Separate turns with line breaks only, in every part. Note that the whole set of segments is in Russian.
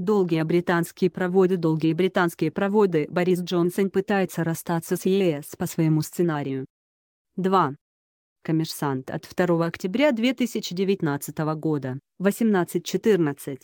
Долгие британские проводы Долгие британские проводы Борис Джонсон пытается расстаться с ЕС по своему сценарию. 2. Коммерсант от 2 октября 2019 года, 18.14.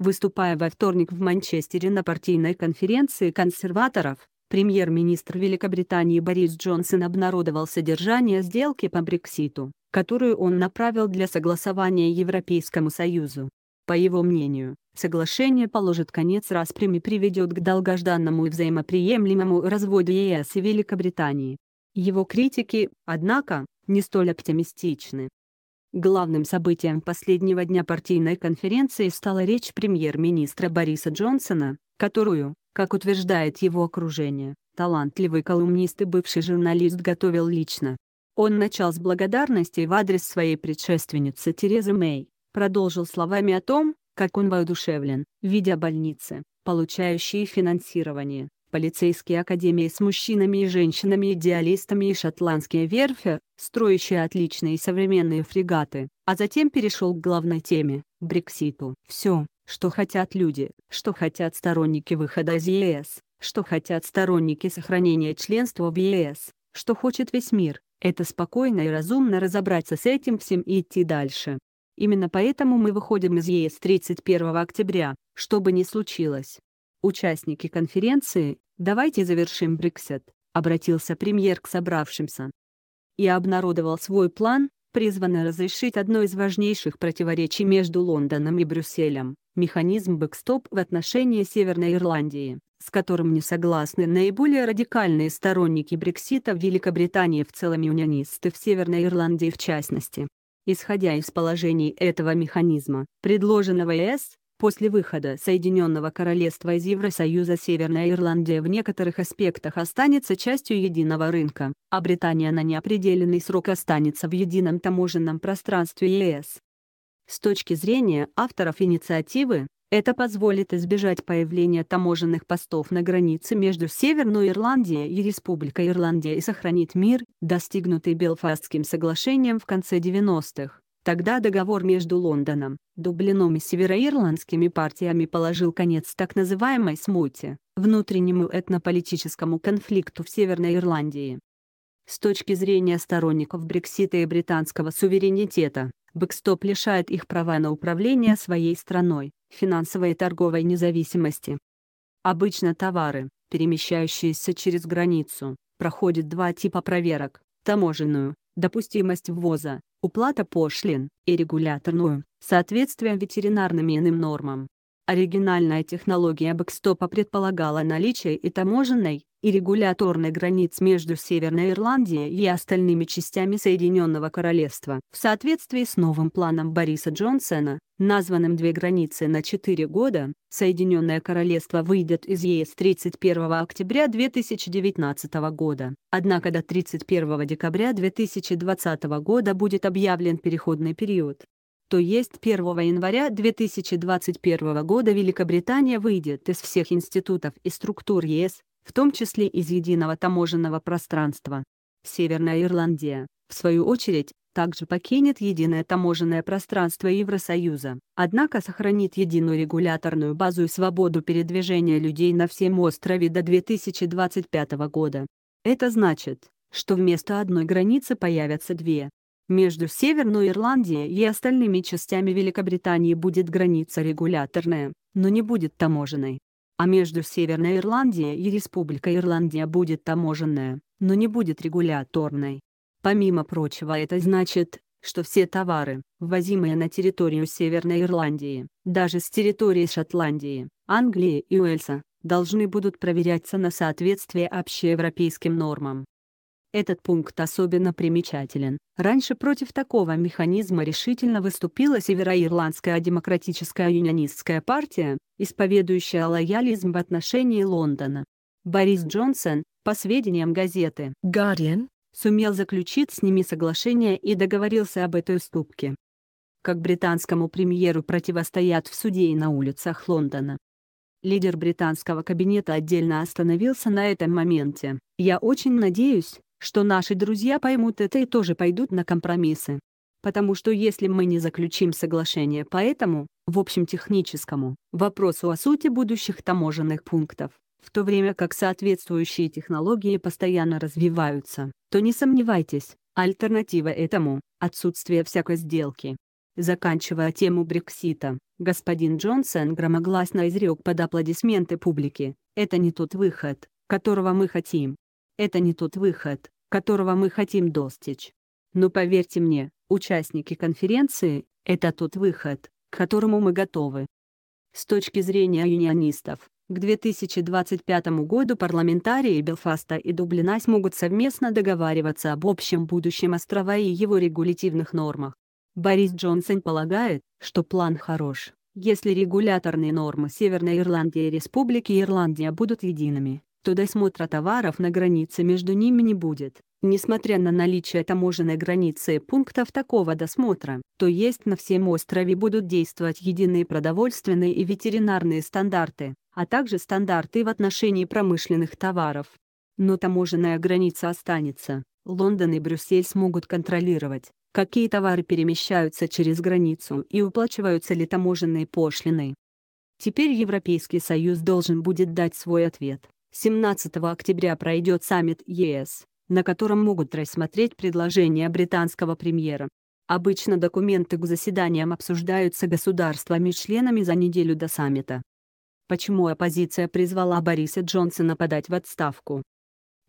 Выступая во вторник в Манчестере на партийной конференции консерваторов, премьер-министр Великобритании Борис Джонсон обнародовал содержание сделки по Брекситу, которую он направил для согласования Европейскому Союзу. По его мнению, соглашение положит конец распрям и приведет к долгожданному и взаимоприемлемому разводу ЕС и Великобритании. Его критики, однако, не столь оптимистичны. Главным событием последнего дня партийной конференции стала речь премьер-министра Бориса Джонсона, которую, как утверждает его окружение, талантливый колумнист и бывший журналист готовил лично. Он начал с благодарности в адрес своей предшественницы Терезы Мэй, продолжил словами о том, как он воодушевлен, видя больницы, получающие финансирование, полицейские академии с мужчинами и женщинами-идеалистами и шотландские верфи, строящие отличные современные фрегаты, а затем перешел к главной теме – Брекситу. Все, что хотят люди, что хотят сторонники выхода из ЕС, что хотят сторонники сохранения членства в ЕС, что хочет весь мир, это спокойно и разумно разобраться с этим всем и идти дальше. Именно поэтому мы выходим из ЕС 31 октября, что бы ни случилось. Участники конференции, давайте завершим Брексит, обратился премьер к собравшимся. И обнародовал свой план, призванный разрешить одно из важнейших противоречий между Лондоном и Брюсселем – механизм бэкстоп в отношении Северной Ирландии, с которым не согласны наиболее радикальные сторонники Брексита в Великобритании в целом и унионисты в Северной Ирландии в частности. Исходя из положений этого механизма, предложенного ЕС, после выхода Соединенного Королевства из Евросоюза Северная Ирландия в некоторых аспектах останется частью единого рынка, а Британия на неопределенный срок останется в едином таможенном пространстве ЕС. С точки зрения авторов инициативы, это позволит избежать появления таможенных постов на границе между Северной Ирландией и Республикой Ирландия и сохранит мир, достигнутый Белфастским соглашением в конце 90-х. Тогда договор между Лондоном, Дублином и североирландскими партиями положил конец так называемой смуте, внутреннему этнополитическому конфликту в Северной Ирландии. С точки зрения сторонников Брексита и британского суверенитета, бэкстоп лишает их права на управление своей страной, финансовой и торговой независимости. Обычно товары, перемещающиеся через границу, проходят два типа проверок – таможенную, допустимость ввоза, уплата пошлин, и регуляторную, соответствие ветеринарным и иным нормам. Оригинальная технология бэкстопа предполагала наличие и таможенной, и регуляторных границ между Северной Ирландией и остальными частями Соединенного Королевства. В соответствии с новым планом Бориса Джонсона, названным «Две границы на четыре года», Соединенное Королевство выйдет из ЕС 31 октября 2019 года. Однако до 31 декабря 2020 года будет объявлен переходный период то есть 1 января 2021 года Великобритания выйдет из всех институтов и структур ЕС, в том числе из единого таможенного пространства. Северная Ирландия, в свою очередь, также покинет единое таможенное пространство Евросоюза, однако сохранит единую регуляторную базу и свободу передвижения людей на всем острове до 2025 года. Это значит, что вместо одной границы появятся две. Между Северной Ирландией и остальными частями Великобритании будет граница регуляторная, но не будет таможенной а между Северной Ирландией и Республикой Ирландия будет таможенная, но не будет регуляторной. Помимо прочего это значит, что все товары, ввозимые на территорию Северной Ирландии, даже с территории Шотландии, Англии и Уэльса, должны будут проверяться на соответствие общеевропейским нормам. Этот пункт особенно примечателен. Раньше против такого механизма решительно выступила Североирландская демократическая юнионистская партия, исповедующая лоялизм в отношении Лондона. Борис Джонсон, по сведениям газеты «Guardian», сумел заключить с ними соглашение и договорился об этой уступке. Как британскому премьеру противостоят в суде и на улицах Лондона. Лидер британского кабинета отдельно остановился на этом моменте. «Я очень надеюсь, что наши друзья поймут это и тоже пойдут на компромиссы потому что если мы не заключим соглашение по этому, в общем техническому, вопросу о сути будущих таможенных пунктов, в то время как соответствующие технологии постоянно развиваются, то не сомневайтесь, альтернатива этому – отсутствие всякой сделки. Заканчивая тему Брексита, господин Джонсон громогласно изрек под аплодисменты публики, это не тот выход, которого мы хотим. Это не тот выход, которого мы хотим достичь. Но поверьте мне, Участники конференции – это тот выход, к которому мы готовы. С точки зрения юнионистов, к 2025 году парламентарии Белфаста и Дублина смогут совместно договариваться об общем будущем острова и его регулятивных нормах. Борис Джонсон полагает, что план хорош, если регуляторные нормы Северной Ирландии и Республики Ирландия будут едиными, то досмотра товаров на границе между ними не будет. Несмотря на наличие таможенной границы и пунктов такого досмотра, то есть на всем острове будут действовать единые продовольственные и ветеринарные стандарты, а также стандарты в отношении промышленных товаров. Но таможенная граница останется. Лондон и Брюссель смогут контролировать, какие товары перемещаются через границу и уплачиваются ли таможенные пошлины. Теперь Европейский Союз должен будет дать свой ответ. 17 октября пройдет саммит ЕС на котором могут рассмотреть предложения британского премьера. Обычно документы к заседаниям обсуждаются государствами-членами за неделю до саммита. Почему оппозиция призвала Бориса Джонсона подать в отставку?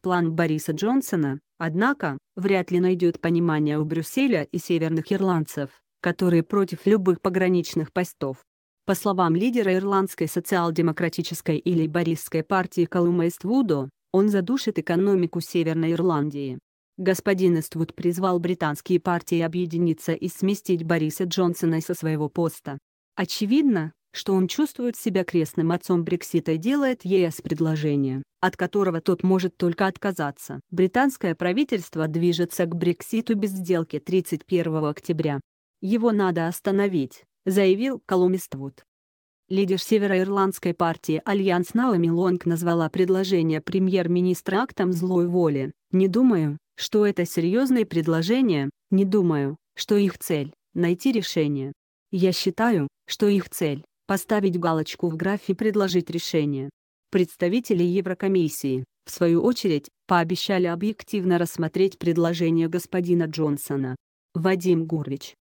План Бориса Джонсона, однако, вряд ли найдет понимание у Брюсселя и северных ирландцев, которые против любых пограничных постов. По словам лидера Ирландской социал-демократической или Борисской партии Колума Иствудо, он задушит экономику Северной Ирландии. Господин Эствуд призвал британские партии объединиться и сместить Бориса Джонсона со своего поста. Очевидно, что он чувствует себя крестным отцом Брексита и делает ЕС предложение, от которого тот может только отказаться. Британское правительство движется к Брекситу без сделки 31 октября. Его надо остановить, заявил Колумниствуд. Лидер североирландской партии Альянс Наоми Лонг назвала предложение премьер-министра актом злой воли. «Не думаю, что это серьезные предложения, не думаю, что их цель – найти решение. Я считаю, что их цель – поставить галочку в графе «предложить решение». Представители Еврокомиссии, в свою очередь, пообещали объективно рассмотреть предложение господина Джонсона. Вадим Гурвич